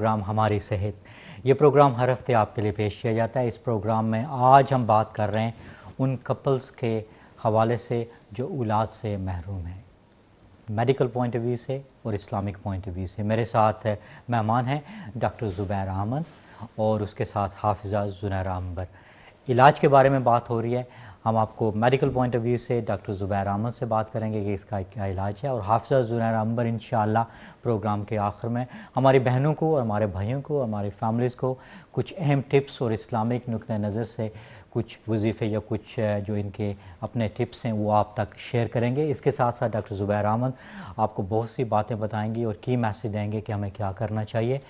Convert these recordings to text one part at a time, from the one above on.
Programme हमारी सेहत ये प्रोग्राम हर हफ्ते आपके लिए पेश किया जाता है इस प्रोग्राम में आज हम बात कर रहे हैं उन कपल्स के हवाले से जो औलाद से महरूम हैं मेडिकल पॉइंट ऑफ व्यू से और इस्लामिक पॉइंट ऑफ व्यू से मेरे साथ मेहमान हैं डॉक्टर ज़ुबैर अहमद और उसके साथ हाफिज़ा जुनैर अम्बर इलाज के बारे में बात हो रही है हम आपको मेडिकल पॉइंट ऑफ व्यू से डॉक्टर ज़ुबैर अहमद से बात करेंगे कि इसका क्या इलाज है और हाफजा ज़ुबैर अम्बर इन प्रोग्राम के आखिर में हमारी बहनों को और हमारे भाइयों को हमारी फैमिलीज़ को कुछ अहम टिप्स और इस्लामिक नुक़ नज़र से कुछ वजीफ़े या कुछ जो इनके अपने टिप्स हैं वो आप तक शेयर करेंगे इसके साथ साथ डॉक्टर ज़ुबैर अहमद आपको बहुत सी बातें बताएंगी और की मैसेज देंगे कि हमें क्या करना चाहिए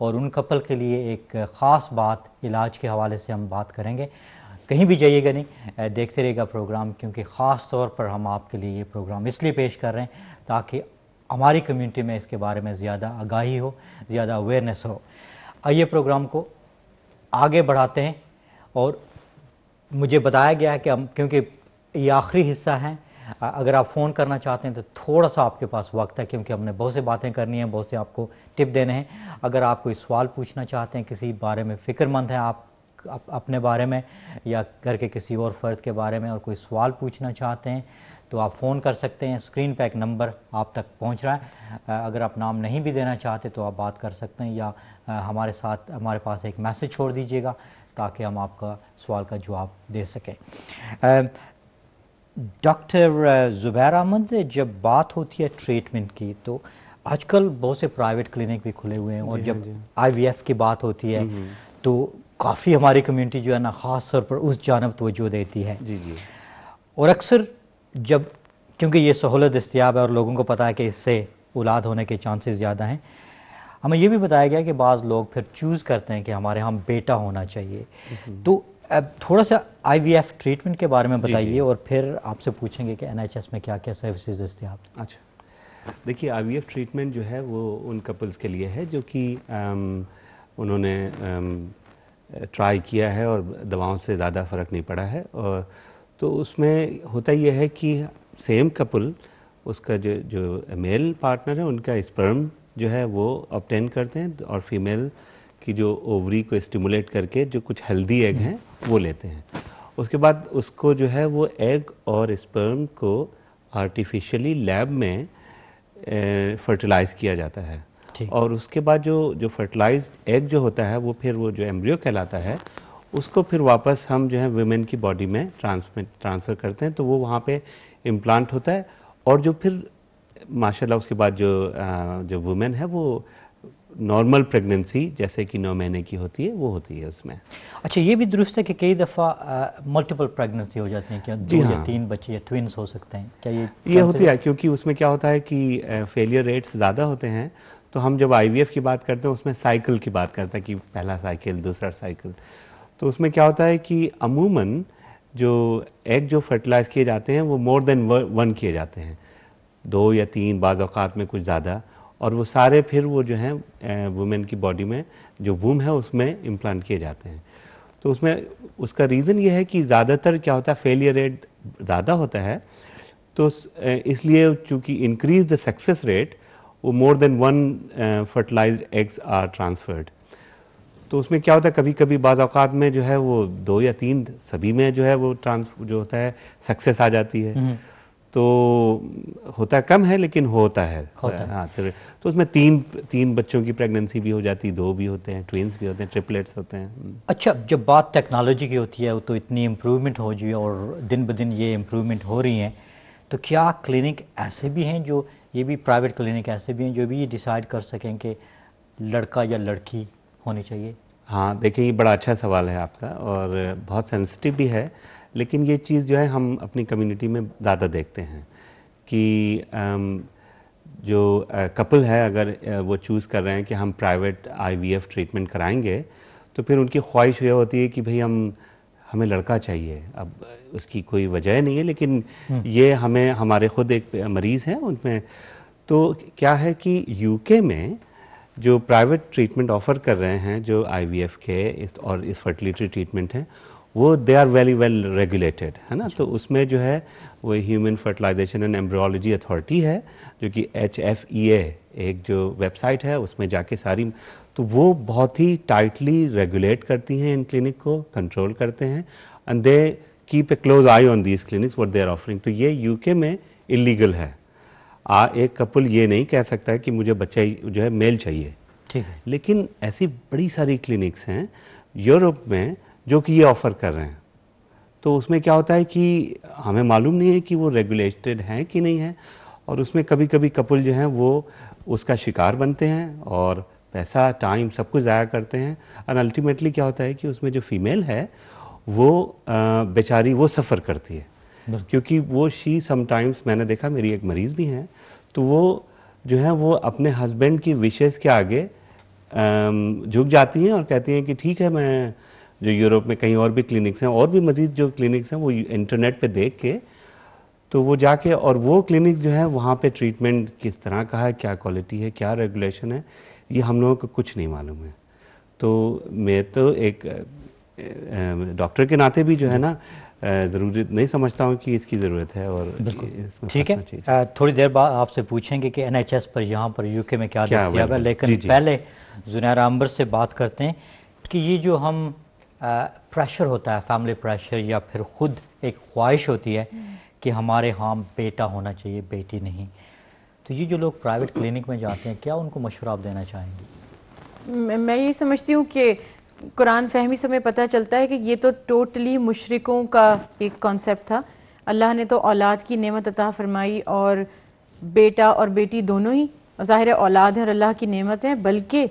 और उन कपल के लिए एक ख़ास बात इलाज के हवाले से हम बात करेंगे कहीं भी जाइएगा नहीं देखते रहेगा प्रोग्राम क्योंकि ख़ास तौर पर हम आपके लिए ये प्रोग्राम इसलिए पेश कर रहे हैं ताकि हमारी कम्युनिटी में इसके बारे में ज़्यादा आगाही हो ज़्यादा अवेयरनेस हो आइए प्रोग्राम को आगे बढ़ाते हैं और मुझे बताया गया है कि हम क्योंकि ये आखिरी हिस्सा है अगर आप फ़ोन करना चाहते हैं तो थोड़ा सा आपके पास वक्त है क्योंकि हमने बहुत से बातें करनी हैं बहुत से आपको टिप देने हैं अगर आप कोई सवाल पूछना चाहते हैं किसी बारे में फ़िक्रमंद हैं आप अप, अपने बारे में या घर के किसी और फ़र्द के बारे में और कोई सवाल पूछना चाहते हैं तो आप फ़ोन कर सकते हैं स्क्रीन पर एक नंबर आप तक पहुंच रहा है अगर आप नाम नहीं भी देना चाहते तो आप बात कर सकते हैं या हमारे साथ हमारे पास एक मैसेज छोड़ दीजिएगा ताकि हम आपका सवाल का जवाब दे सकें डॉक्टर ज़ुबैर अहमद जब बात होती है ट्रीटमेंट की तो आजकल बहुत से प्राइवेट क्लिनिक भी खुले हुए हैं और जब हाँ आईवीएफ की बात होती है हम्म, हम्म। तो काफ़ी हमारी कम्यूनिटी जो है ना ख़ास तौर पर उस जानब तोजो देती है जी जी और अक्सर जब क्योंकि ये सहूलत दस्तियाब है और लोगों को पता है कि इससे औलाद होने के चांसेस ज़्यादा हैं हमें ये भी बताया गया कि बाज़ लोग फिर चूज़ करते हैं कि हमारे यहाँ बेटा होना चाहिए हम्म। तो अब थोड़ा सा आईवीएफ ट्रीटमेंट के बारे में बताइए और फिर आपसे पूछेंगे कि एनएचएस में क्या क्या सर्विसेज दस्तियाब अच्छा देखिए आईवीएफ ट्रीटमेंट जो है वो उन कपल्स के लिए है जो कि उन्होंने ट्राई किया है और दवाओं से ज़्यादा फ़र्क नहीं पड़ा है और तो उसमें होता यह है कि सेम कपल उसका जो जो मेल पार्टनर है उनका स्पर्म जो है वो ऑप्टेन करते हैं और फीमेल की जो ओवरी को स्टिमुलेट करके जो कुछ हेल्दी एग हैं वो लेते हैं उसके बाद उसको जो है वो एग और स्पर्म को आर्टिफिशियली लैब में फर्टिलाइज़ किया जाता है और उसके बाद जो जो फर्टिलाइज एग जो होता है वो फिर वो जो एम्ब्रियो कहलाता है उसको फिर वापस हम जो है वुमेन की बॉडी में ट्रांसमिट ट्रांसफ़र करते हैं तो वो वहाँ पे इम्प्लांट होता है और जो फिर माशाल्लाह उसके बाद जो जो वुमेन है वो नॉर्मल प्रेगनेंसी जैसे कि नौ महीने की होती है वो होती है उसमें अच्छा ये भी दुरुस्त है कि कई दफ़ा मल्टीपल प्रेगनेंसी हो जाती है क्या जी हाँ। या तीन बच्चे या ट्विंस हो सकते हैं क्या ये ये होती है क्योंकि उसमें क्या होता है कि फेलियर रेट्स ज़्यादा होते हैं तो हम जब आई की बात करते हैं उसमें साइकिल की बात करते हैं कि पहला साइकिल दूसरा साइकिल तो उसमें क्या होता है कि अमूमन जो एग जो फर्टिलाइज़ किए जाते हैं वो मोर देन वन किए जाते हैं दो या तीन बाज़ात में कुछ ज़्यादा और वो सारे फिर वो जो हैं वुमेन की बॉडी में जो वूम है उसमें इम्प्लांट किए जाते हैं तो उसमें उसका रीज़न ये है कि ज़्यादातर क्या होता है फेलियर रेट ज़्यादा होता है तो इसलिए चूँकि इंक्रीज द सक्सेस रेट वो more than one fertilise eggs are transferred तो उसमें क्या होता है कभी कभी बाज़ अवकात में जो है वो दो या तीन सभी में जो है वो ट्रांस जो होता है सक्सेस आ जाती है हम्म। तो होता है कम है लेकिन होता है होता है। हाँ है। तो उसमें तीन तीन बच्चों की प्रेगनेंसी भी हो जाती है दो भी होते हैं ट्विंस भी होते हैं ट्रिपलेट्स होते हैं हम्म। अच्छा जब बात टेक्नोलॉजी की होती है तो इतनी इम्प्रूवमेंट हो जी और दिन ब दिन ये इम्प्रूवमेंट हो रही हैं तो क्या क्लिनिक ऐसे भी हैं जो ये भी प्राइवेट क्लिनिक ऐसे भी हैं जो भी ये डिसाइड कर सकें कि लड़का या लड़की होनी चाहिए हाँ देखिए ये बड़ा अच्छा सवाल है आपका और बहुत सेंसिटिव भी है लेकिन ये चीज़ जो है हम अपनी कम्युनिटी में ज़्यादा देखते हैं कि जो कपल है अगर वो चूज़ कर रहे हैं कि हम प्राइवेट आईवीएफ ट्रीटमेंट कराएंगे तो फिर उनकी ख्वाहिश यह होती है कि भाई हम हमें लड़का चाहिए अब उसकी कोई वजह नहीं है लेकिन ये हमें हमारे खुद एक मरीज़ हैं उनमें तो क्या है कि यूके में जो प्राइवेट ट्रीटमेंट ऑफ़र कर रहे हैं जो आईवीएफ के इस और इस फर्टिलिटी ट्रीटमेंट हैं वो they are very well regulated है ना तो उसमें जो है वो human fertilisation and embryology authority है जो कि एच एफ ई ए एक जो वेबसाइट है उसमें जाके सारी तो वो बहुत ही टाइटली रेगुलेट करती हैं इन क्लिनिक को कंट्रोल करते हैं and they keep a close eye on these clinics what they are offering तो ये यूके में इलीगल है आ, एक कपल ये नहीं कह सकता है कि मुझे बच्चा जो है मेल चाहिए ठीक है लेकिन ऐसी बड़ी सारी क्लिनिक्स हैं यूरोप में जो कि ये ऑफ़र कर रहे हैं तो उसमें क्या होता है कि हमें मालूम नहीं है कि वो रेगुलेटेड हैं कि नहीं है और उसमें कभी कभी कपल जो हैं वो उसका शिकार बनते हैं और पैसा टाइम सब कुछ ज़ाया करते हैं और अल्टीमेटली क्या होता है कि उसमें जो फीमेल है वो बेचारी वो सफ़र करती है क्योंकि वो शी समाइम्स मैंने देखा मेरी एक मरीज़ भी हैं तो वो जो है वो अपने हस्बैंड की विशेज़ के आगे झुक जाती हैं और कहती हैं कि ठीक है मैं जो यूरोप में कहीं और भी क्लिनिक्स हैं और भी मज़ीद जो क्लिनिक्स हैं वो इंटरनेट पे देख के तो वो जाके और वो क्लिनिक्स जो है वहाँ पे ट्रीटमेंट किस तरह का है क्या क्वालिटी है क्या रेगुलेशन है ये हम लोगों को कुछ नहीं मालूम है तो मैं तो एक डॉक्टर के नाते भी जो है ना ज़रूरी नहीं समझता हूँ कि इसकी ज़रूरत है और ठीक है थोड़ी देर बाद आपसे पूछेंगे कि एन पर यहाँ पर यू में क्या, क्या है लेकिन पहले जुनैर अम्बर से बात करते हैं कि ये जो हम प्रेशर होता है फैमिली प्रेशर या फिर ख़ुद एक ख्वाहिश होती है कि हमारे हाँ बेटा होना चाहिए बेटी नहीं तो ये जो लोग प्राइवेट क्लिनिक में जाते हैं क्या उनको मशवरा आप देना चाहेंगी मैं ये समझती हूँ कि कुरान फहमी से पता चलता है कि ये तो टोटली मुशरकों का एक कॉन्सेप्ट था अल्लाह ने तो औलाद की नेमत अता फरमाई और बेटा और बेटी दोनों ही ज़ाहिर औलाद है और अल्लाह की नेमत है बल्कि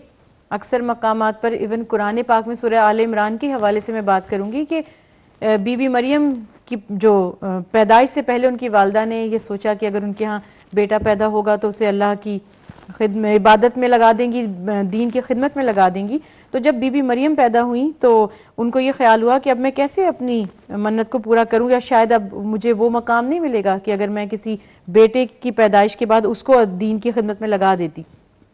अक्सर मकाम पर इवन कुरान पाक में सुर आल इमरान के हवाले से मैं बात करूँगी कि बीबी मरियम की जो पैदाइश से पहले उनकी वालदा ने यह सोचा कि अगर उनके यहाँ बेटा पैदा होगा तो उसे अल्लाह की खिदम इबादत में लगा देंगी दीन की खिदमत में लगा देंगी तो जब बीबी मरियम पैदा हुई तो उनको ये ख्याल हुआ कि अब मैं कैसे अपनी मन्नत को पूरा करूँ या शायद अब मुझे वो मकाम नहीं मिलेगा कि अगर मैं किसी बेटे की पैदाइश के बाद उसको दीन की खिदमत में लगा देती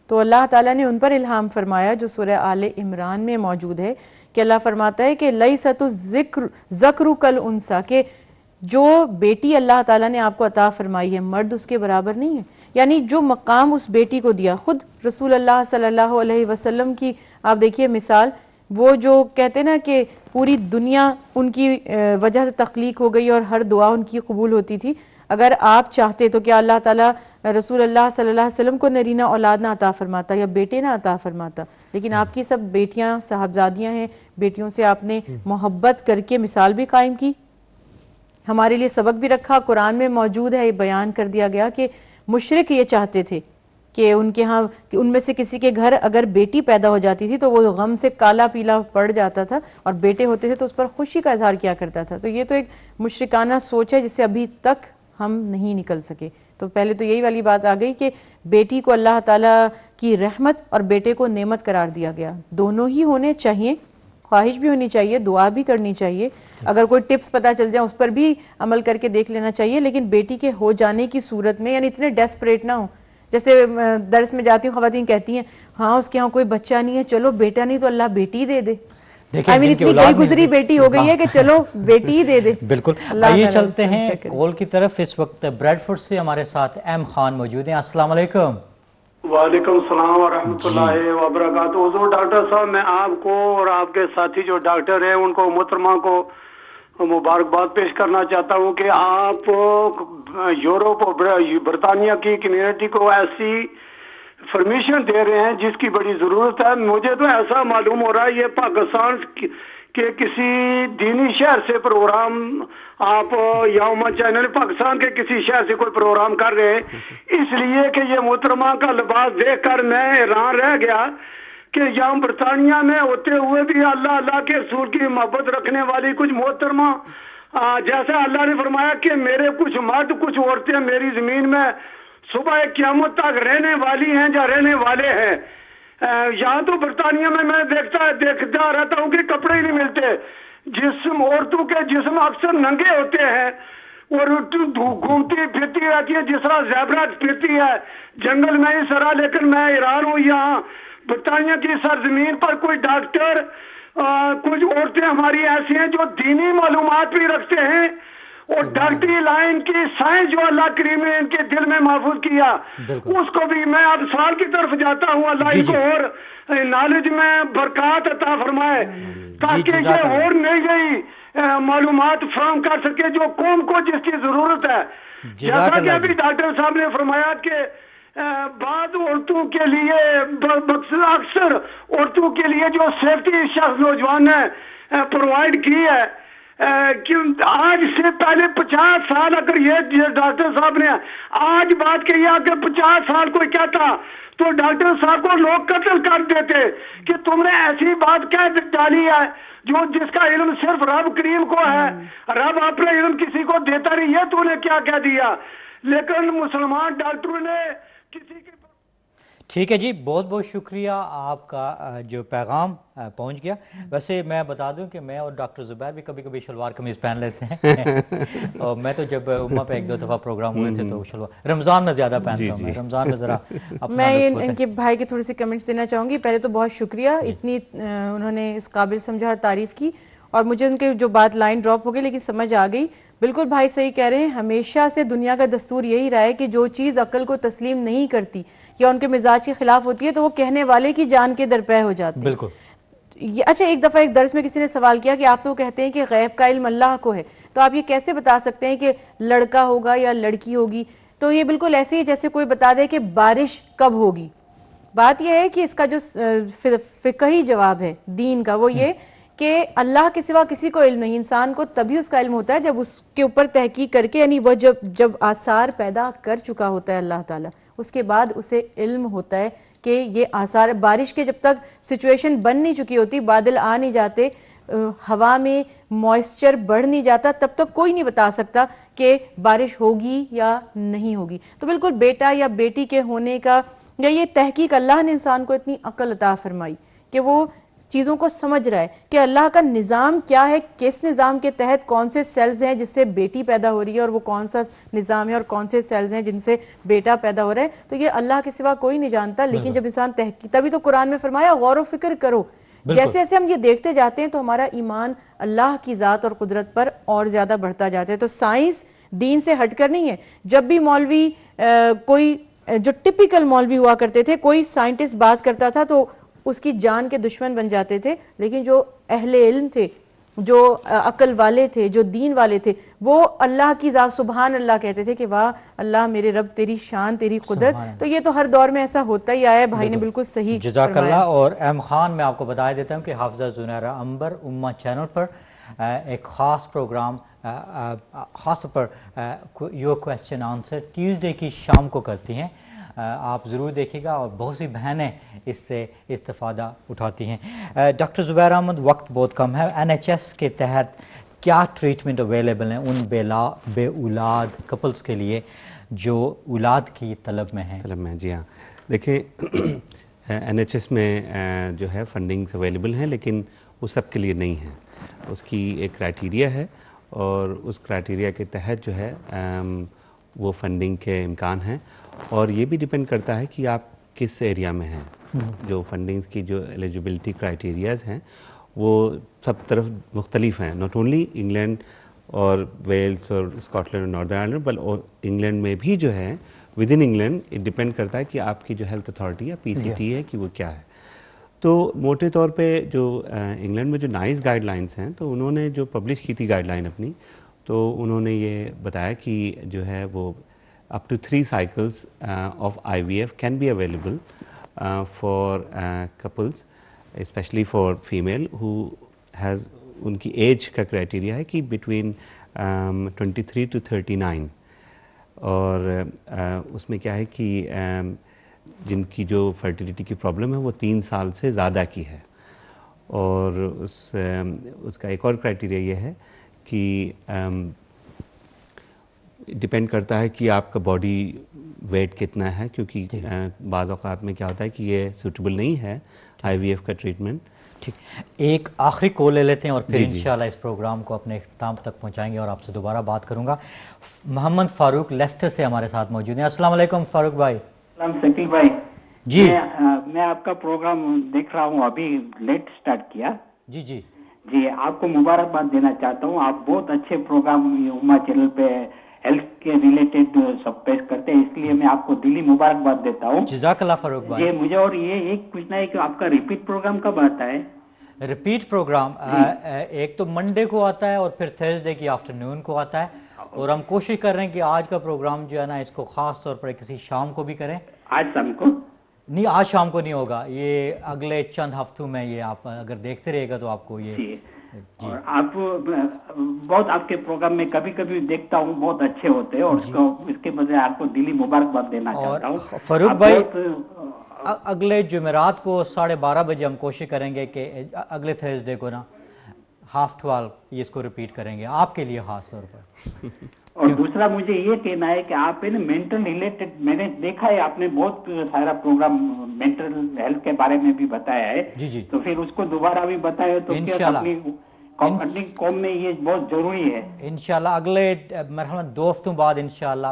तो अल्लाह ताला ने उन पर इल्हाम फरमाया जो सूर्य आल इमरान में मौजूद है कि अल्लाह फरमाता है कि लई सतु जिक्र जक्र कल उनसा के जो बेटी अल्लाह ताला ने आपको अता फरमाई है मर्द उसके बराबर नहीं है यानी जो मकाम उस बेटी को दिया खुद रसूल अल्लाह सल्लल्लाहु अलैहि वसल्लम की आप देखिए मिसाल वो जो कहते ना कि पूरी दुनिया उनकी वजह से तख्लीक हो गई और हर दुआ उनकी कबूल होती थी अगर आप चाहते तो क्या अल्लाह ताला रसूल अल्लाह सल्लल्लाहु अलैहि वसल्लम को नरीना औलाद ना अता फरमाता या बेटे ना अता फरमाता लेकिन हम्म। आपकी सब बेटियां साहबजादियां हैं बेटियों से आपने हम्म। मोहब्बत करके मिसाल भी कायम की हमारे लिए सबक भी रखा कुरान में मौजूद है ये बयान कर दिया गया कि मुशरक ये चाहते थे कि उनके यहाँ उनमें से किसी के घर अगर बेटी पैदा हो जाती थी तो वो गम से काला पीला पड़ जाता था और बेटे होते थे तो उस पर खुशी का इजहार किया करता था तो ये तो एक मुशरकाना सोच है जिससे अभी तक हम नहीं निकल सके तो पहले तो यही वाली बात आ गई कि बेटी को अल्लाह ताला की रहमत और बेटे को नेमत करार दिया गया दोनों ही होने चाहिए ख्वाहिश भी होनी चाहिए दुआ भी करनी चाहिए अगर कोई टिप्स पता चल जाए उस पर भी अमल करके देख लेना चाहिए लेकिन बेटी के हो जाने की सूरत में यानी इतने डेस्परेट ना हो जैसे दर्स में जाती हूँ खातन कहती हैं हाँ उसके यहाँ कोई बच्चा नहीं है चलो बेटा नहीं तो अल्लाह बेटी दे दे देखिए इतनी गुजरी बेटी हो गई है कि चलो हाँ। बेटी ही दे दे बिल्कुल आइए चलते हैं कॉल की तरफ इस वक्त से हमारे साथ एम खान मौजूद हैं अस्सलाम वालेकुम वालेकुम सलाम डॉक्टर साहब मैं आपको और आपके साथी जो डॉक्टर हैं उनको मोहतरमा को मुबारकबाद पेश करना चाहता हूं कि आप यूरोप और ब्रितानिया की कम्युनिटी को ऐसी फरमिशन दे रहे हैं जिसकी बड़ी ज़रूरत है मुझे तो ऐसा मालूम हो रहा है ये पाकिस्तान के किसी दीनी शहर से प्रोग्राम आप यामा चैनल पाकिस्तान के किसी शहर से कोई प्रोग्राम कर रहे हैं इसलिए कि ये मोहतरमा का लिबास देख कर मैं हैरान रह गया कि यहाँ बरतानिया में होते हुए भी अल्लाह अल्लाह के सूर की मोहब्बत रखने वाली कुछ मोहतरमा जैसा अल्लाह ने फरमाया कि मेरे कुछ मर्द कुछ औरतें मेरी ज़मीन में सुबह क्यामत तक रहने वाली हैं या रहने वाले हैं यहाँ तो बरतानिया में मैं देखता देखता रहता हूँ कि कपड़े ही नहीं मिलते जिसम औरतों के जिसम अक्सर नंगे होते हैं और घूमती फिरती रहती है जिस तरह जैबरा फिरती है जंगल में ही सरा लेकिन मैं हैरान हूँ यहाँ बरतानिया की सरजमीन पर कोई डॉक्टर कुछ औरतें हमारी ऐसी हैं जो दीनी मालूम भी रखते हैं और डॉक्टरी हम्म। लाइन की साइंस जो अल्लाह करीम ने इनके दिल में महफूज किया उसको भी मैं अब साल की तरफ जाता हूँ अल्लाह को और नॉलेज में बरकत अता फरमाए ताकि ये और नई गई मालूम फ्राहम कर सके जो कौम को जिसकी जरूरत है जैसा कि अभी डॉक्टर साहब ने फरमाया कि बाद औरतों के लिए अक्सर औरतों के लिए जो सेफ्टी शख्स नौजवान ने प्रोवाइड की है कि आज से पहले पचास साल अगर ये डॉक्टर साहब ने आज बात कही अगर पचास साल कोई कहता तो डॉक्टर साहब को लोग कत्ल कर देते कि तुमने ऐसी बात कह डाली है जो जिसका इल्म सिर्फ रब करीम को है हम्म। रब अपना इल्म किसी को देता नहीं है तूने क्या कह दिया लेकिन मुसलमान डॉक्टरों ने किसी के ठीक है जी बहुत बहुत शुक्रिया आपका जो पैगाम पहुंच गया वैसे मैं बता दूं कि मैं और डॉक्टर ज़ुबैर भी कभी कभी शलवार कमीज़ पहन लेते हैं और मैं तो जब उमा पे एक दो दफ़ा प्रोग्राम हुए थे तो हम्म। शलवार रमज़ान में ज़्यादा पहनता हूँ रमज़ान में ज़रा मैं इनके भाई के थोड़े से कमेंट्स देना चाहूंगी पहले तो बहुत शुक्रिया इतनी उन्होंने इस काबिल समझा और तारीफ़ की और मुझे उनके जो बात लाइन ड्रॉप हो गई लेकिन समझ आ गई बिल्कुल भाई सही कह रहे हैं हमेशा से दुनिया का दस्तूर यही रहा है कि जो चीज़ अकल को तस्लीम नहीं करती या उनके मिजाज के खिलाफ होती है तो वो कहने वाले की जान के दरपे हो जाते हैं बिल्कुल अच्छा एक दफ़ा एक दर्ज में किसी ने सवाल किया कि आप तो कहते हैं कि गैब का इल्म अल्लाह को है तो आप ये कैसे बता सकते हैं कि लड़का होगा या लड़की होगी तो ये बिल्कुल ऐसे ही जैसे कोई बता दे कि बारिश कब होगी बात यह है कि इसका जो फिकही जवाब है दीन का वो ये कि अल्लाह के सिवा किसी को इल्म नहीं इंसान को तभी उसका इल्म होता है जब उसके ऊपर तहकीक करके यानी वह जब जब आसार पैदा कर चुका होता है अल्लाह ताला उसके बाद उसे इल्म होता है कि ये आसार बारिश के जब तक सिचुएशन बन नहीं चुकी होती बादल आ नहीं जाते हवा में मॉइस्चर बढ़ नहीं जाता तब तक तो कोई नहीं बता सकता कि बारिश होगी या नहीं होगी तो बिल्कुल बेटा या बेटी के होने का या ये तहकीक अल्लाह ने इंसान को इतनी अक्ल अता फरमाई कि वो चीज़ों को समझ रहा है कि अल्लाह का निज़ाम क्या है किस निज़ाम के तहत कौन से सेल्स हैं जिससे बेटी पैदा हो रही है और वो कौन सा निज़ाम है और कौन से सेल्स हैं जिनसे बेटा पैदा हो रहा है तो ये अल्लाह के सिवा कोई नहीं जानता लेकिन जब इंसान तहकी तभी तो कुरान में फरमाया गौर फिक्र करो जैसे जैसे हम ये देखते जाते हैं तो हमारा ईमान अल्लाह की ज़ात और कुदरत पर और ज़्यादा बढ़ता जाता है तो साइंस दीन से हटकर नहीं है जब भी मौलवी कोई जो टिपिकल मौलवी हुआ करते थे कोई साइंटिस्ट बात करता था तो उसकी जान के दुश्मन बन जाते थे लेकिन जो अहले इल्म थे जो अकल वाले थे जो दीन वाले थे वो अल्लाह की ज़ात सुबहान अल्लाह कहते थे कि वाह अल्लाह मेरे रब तेरी शान तेरी कुदरत तो ये तो हर दौर में ऐसा होता ही आया है भाई ने बिल्कुल सही जजाकल्ला और अहम खान मैं आपको बता देता हूँ कि हाफजा जुनैरा अंबर उम्मा चैनल पर एक ख़ास प्रोग्राम ख़ास per your question answer Tuesday की शाम को करती हैं आप ज़रूर देखेगा और बहुत सी बहनें इससे इस्तफ़ादा उठाती हैं डॉक्टर ज़ुबैर अहमद वक्त बहुत कम है एन एच एस के तहत क्या ट्रीटमेंट अवेलेबल हैं उन बेला बे उलाद कपल्स के लिए जो उलाद की तलब में हैं तलब में जी हाँ देखिए एन एच एस में जो है फंडिंग्स अवेलेबल हैं लेकिन वो सब के लिए नहीं है उसकी एक क्राइटीरिया है और उस क्राइटीरिया के तहत जो है वो फंडिंग के इम्कान हैं और ये भी डिपेंड करता है कि आप किस एरिया में हैं हम्म। जो फंडिंग्स की जो एलिजिबिलिटी क्राइटेरियाज हैं वो सब तरफ मुख्तलिफ हैं नॉट ओनली इंग्लैंड और वेल्स और स्कॉटलैंड और नॉर्दर्न आयरलैंड बल और इंग्लैंड में भी जो है within England it depend करता है कि आपकी जो हेल्थ अथॉरिटी या पी टी है कि वो क्या है तो मोटे तौर पे जो इंग्लैंड में जो नाइस गाइडलाइंस हैं तो उन्होंने जो पब्लिश की थी गाइडलाइन अपनी तो उन्होंने ये बताया कि जो है वो up to three cycles uh, of IVF can be available uh, for uh, couples, especially for female who has उनकी एज का क्राइटेरिया है कि between twenty three to thirty nine और uh, उसमें क्या है कि आ, um, जिनकी जो फर्टिलिटी की प्रॉब्लम है वो तीन साल से ज़्यादा की है और उस आ, um, उसका एक और क्राइटेरिया ये है कि um, डिपेंड करता है कि आपका बॉडी वेट कितना है क्योंकि बाज़ अवत में क्या होता है कि ये सूटेबल नहीं है आईवीएफ का ट्रीटमेंट ठीक एक आखिरी कॉल ले लेते हैं और फिर इंशाल्लाह इस प्रोग्राम को अपने अख्ताम तक पहुंचाएंगे और आपसे दोबारा बात करूंगा मोहम्मद फारूक लेस्टर से हमारे साथ मौजूद हैं अस्सलाम फारूक भाई शकील भाई जी मैं, आ, मैं आपका प्रोग्राम देख रहा हूँ अभी लेट स्टार्ट किया जी जी जी आपको मुबारकबाद देना चाहता हूँ आप बहुत अच्छे प्रोग्राम उमा चैनल पे हेल्थ के रिलेटेड सब पेश करते हैं इसलिए मैं आपको दिली मुबारकबाद देता हूँ ये मुझे और ये एक पूछना है कि आपका रिपीट प्रोग्राम कब आता है रिपीट प्रोग्राम एक तो मंडे को आता है और फिर थर्सडे की आफ्टरनून को आता है हाँ। और हम कोशिश कर रहे हैं कि आज का प्रोग्राम जो है ना इसको खास तौर पर किसी शाम को भी करें आज शाम को नहीं आज शाम को नहीं होगा ये अगले चंद हफ्तों में ये आप अगर देखते रहेगा तो आपको ये और आप बहुत आपके प्रोग्राम में कभी कभी देखता हूँ बहुत अच्छे होते हैं और इसको इसके बजाय आपको दिली मुबारकबाद देना चाहता हूँ फरूख भाई अगले जुमेरात को साढ़े बारह बजे हम कोशिश करेंगे कि अगले थर्सडे को ना हाफ ट्वेल्व ये इसको रिपीट करेंगे आपके लिए खास तौर पर और दूसरा मुझे ये कहना है कि आप है ना मेंटल रिलेटेड मैंने देखा है आपने बहुत सारा प्रोग्राम मेंटल हेल्थ के बारे में भी बताया है जी जी तो फिर उसको दोबारा भी बताया तो अपनी में ये बहुत जरूरी है इनशाला अगले मेरा दो हफ्तों बाद इनशाला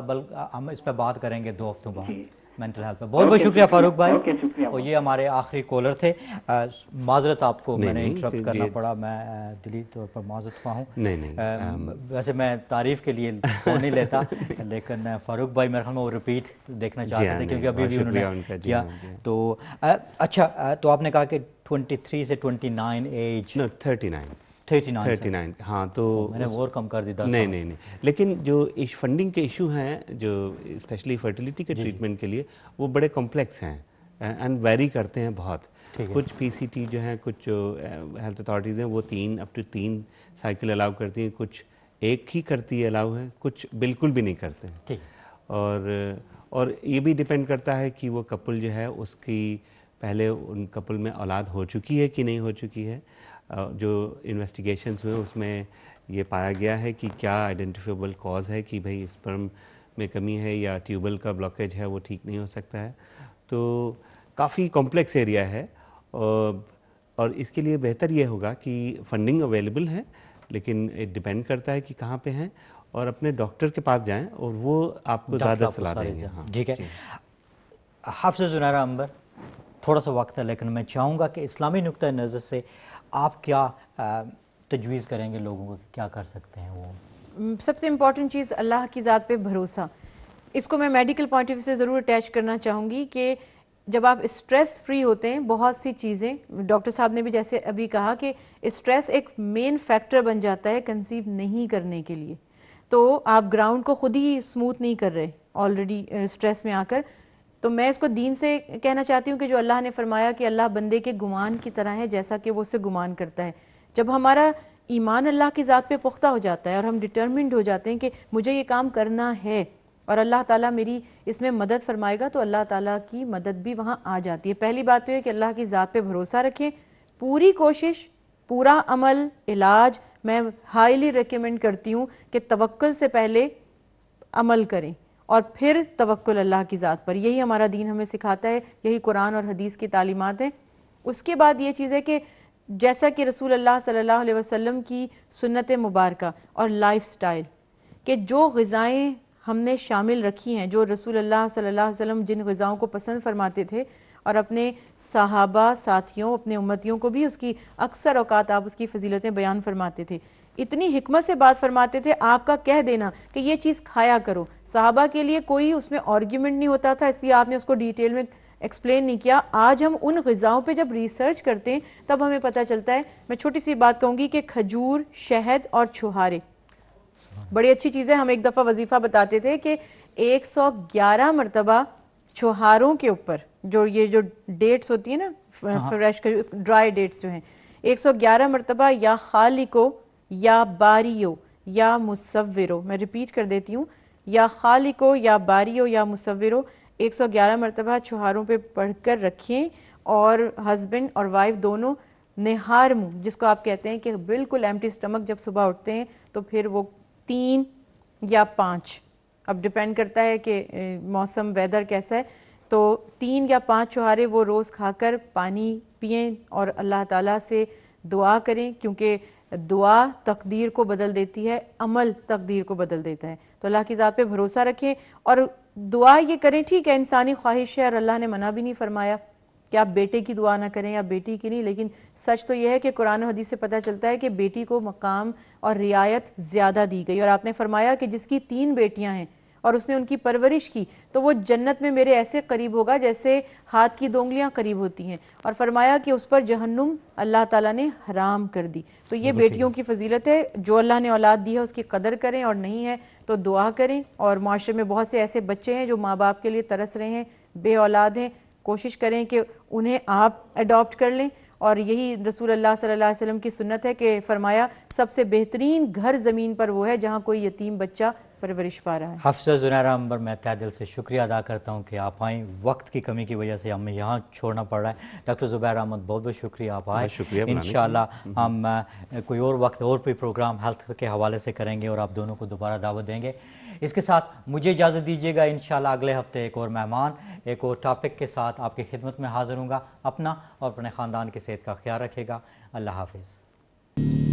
हम इस पर बात करेंगे दो हफ्तों बाद मेंटल हेल्थ पर बहुत बहुत शुक्रिया फारूक भाई और ये हमारे आखिरी कॉलर थे माजरत आपको मैंने इंटरप्ट करना पड़ा मैं दिली तौर पर माजरत हुआ हूँ नहीं नहीं um, वैसे मैं तारीफ के लिए नहीं लेता लेकिन फारूक भाई मेरे ख्याल में वो रिपीट देखना चाहते हाँ, थे क्योंकि अभी भी उन्होंने किया हाँ, हाँ। तो अच्छा तो आपने कहा कि 23 से 29 age thirty 39 thirty nine thirty nine हाँ तो मैंने और कम कर दिया नहीं नहीं नहीं लेकिन जो इस फंडिंग के इशू हैं जो स्पेशली फर्टिलिटी के ट्रीटमेंट के लिए वो बड़े कॉम्प्लेक्स हैं एंड वेरी करते हैं बहुत कुछ पीसीटी जो हैं कुछ हेल्थ अथॉरिटीज़ हैं वो तीन अप टू तीन साइकिल अलाउ करती हैं कुछ एक ही करती है अलाउ है कुछ बिल्कुल भी नहीं करते हैं और और ये भी डिपेंड करता है कि वो कपल जो है उसकी पहले उन कपल में औलाद हो चुकी है कि नहीं हो चुकी है जो इन्वेस्टिगेशंस हुए उसमें ये पाया गया है कि क्या आइडेंटिफेबल कॉज है कि भाई स्पर्म में कमी है या ट्यूबल का ब्लॉकेज है वो ठीक नहीं हो सकता है तो काफ़ी कॉम्प्लेक्स एरिया है और, इसके लिए बेहतर ये होगा कि फंडिंग अवेलेबल है लेकिन डिपेंड करता है कि कहाँ पे हैं और अपने डॉक्टर के पास जाएं और वो आपको ज़्यादा सलाह देंगे हाँ ठीक है हाफ से जुनारा अंबर थोड़ा सा वक्त है लेकिन मैं चाहूँगा कि इस्लामी नुक़ नज़र से आप क्या तजवीज़ करेंगे लोगों को क्या कर सकते हैं वो सबसे इम्पॉर्टेंट चीज़ अल्लाह की ज़ात पे भरोसा इसको मैं मेडिकल पॉइंट ऑफ व्यू से ज़रूर अटैच करना चाहूँगी कि जब आप स्ट्रेस फ्री होते हैं बहुत सी चीज़ें डॉक्टर साहब ने भी जैसे अभी कहा कि स्ट्रेस एक मेन फैक्टर बन जाता है कंसीव नहीं करने के लिए तो आप ग्राउंड को खुद ही स्मूथ नहीं कर रहे ऑलरेडी स्ट्रेस में आकर तो मैं इसको दीन से कहना चाहती हूँ कि जो अल्लाह ने फरमाया कि अल्लाह बंदे के गुमान की तरह है जैसा कि वो उससे गुमान करता है जब हमारा ईमान अल्लाह की ज़ात पे पुख्ता हो जाता है और हम डिटर्मिंड हो जाते हैं कि मुझे ये काम करना है और अल्लाह ताला मेरी इसमें मदद फरमाएगा तो अल्लाह ताला की मदद भी वहाँ आ जाती है पहली बात तो ये कि अल्लाह की ज़ात पे भरोसा रखें पूरी कोशिश पूरा अमल इलाज मैं हाईली रिकमेंड करती हूँ कि तवक्ल से पहले अमल करें और फिर तवक्ल अल्लाह की ज़ात पर यही हमारा दीन हमें सिखाता है यही कुरान और हदीस की तालीमत है उसके बाद ये चीज़ है कि जैसा कि रसूल अल्लाह सल्लल्लाहु अलैहि वसल्लम की सुन्नत मुबारक और लाइफस्टाइल के जो गज़ाएँ हमने शामिल रखी हैं जो रसूल अल्लाह सल्लल्लाहु अलैहि वसल्लम जिन गज़ाओं को पसंद फरमाते थे और अपने साहबा साथियों अपने उम्मतियों को भी उसकी अक्सर अवकात आप उसकी फजीलतें बयान फरमाते थे इतनी हिकमत से बात फरमाते थे आपका कह देना कि ये चीज़ खाया करो साहबा के लिए कोई उसमें आर्ग्यूमेंट नहीं होता था इसलिए आपने उसको डिटेल में एक्सप्लेन नहीं किया आज हम उन गज़ाओं पे जब रिसर्च करते हैं तब हमें पता चलता है मैं छोटी सी बात कहूँगी कि खजूर शहद और छुहारे बड़ी अच्छी चीज़ है हम एक दफ़ा वजीफ़ा बताते थे कि एक मरतबा छुहारों के ऊपर जो ये जो डेट्स होती है ना फ्रेश ड्राई डेट्स जो हैं 111 मरतबा या खाली को या बारियो या मुसविरो मैं रिपीट कर देती हूँ या खालिको या बारियो या सौ 111 मरतबा छुहारों पे पढ़कर रखें और हस्बैंड और वाइफ दोनों निहार मुँह जिसको आप कहते हैं कि बिल्कुल एम्प्टी स्टमक जब सुबह उठते हैं तो फिर वो तीन या पाँच अब डिपेंड करता है कि मौसम वेदर कैसा है तो तीन या पाँच छुहारे वो रोज़ खाकर पानी पिए और अल्लाह ताला से दुआ करें क्योंकि दुआ तकदीर को बदल देती है अमल तकदीर को बदल देता है तो अल्लाह की ज़ात पे भरोसा रखें और दुआ ये करें ठीक है इंसानी ख्वाहिश है और अल्लाह ने मना भी नहीं फरमाया कि आप बेटे की दुआ ना करें या बेटी की नहीं लेकिन सच तो यह है कि कुरान हदीस से पता चलता है कि बेटी को मकाम और रियायत ज़्यादा दी गई और आपने फरमाया कि जिसकी तीन बेटियाँ हैं और उसने उनकी परवरिश की तो वो जन्नत में मेरे ऐसे करीब होगा जैसे हाथ की दो करीब होती हैं और फरमाया कि उस पर जहन्नुम अल्लाह ताला ने हराम कर दी तो ये बेटियों की फजीलत है जो अल्लाह ने औलाद दी है उसकी कदर करें और नहीं है तो दुआ करें और माशरे में बहुत से ऐसे बच्चे हैं जो माँ बाप के लिए तरस रहे हैं बे औलाद हैं कोशिश करें कि उन्हें आप अडॉप्ट कर लें और यही रसूल अल्लाह सल्लल्लाहु अलैहि वसल्लम की सुन्नत है कि फरमाया सबसे बेहतरीन घर ज़मीन पर वो है जहाँ कोई यतीम बच्चा परवरिश पा रहा है हफ्सा जुनैरा अंबर मैं तय दिल से शुक्रिया अदा करता हूँ कि आप आए वक्त की कमी की वजह से हमें यहाँ छोड़ना पड़ रहा है डॉक्टर जुबैर अहमद बहुत बहुत शुक्रिया आप आए शुक्रिया इन हम्म। हम कोई और वक्त और कोई प्रोग्राम हेल्थ के हवाले से करेंगे और आप दोनों को दोबारा दावत देंगे इसके साथ मुझे इजाज़त दीजिएगा इन अगले हफ्ते एक और मेहमान एक और टॉपिक के साथ आपकी खिदमत में हाजिर हूँ अपना और अपने ख़ानदान की सेहत का ख्याल रखेगा अल्लाह हाफिज़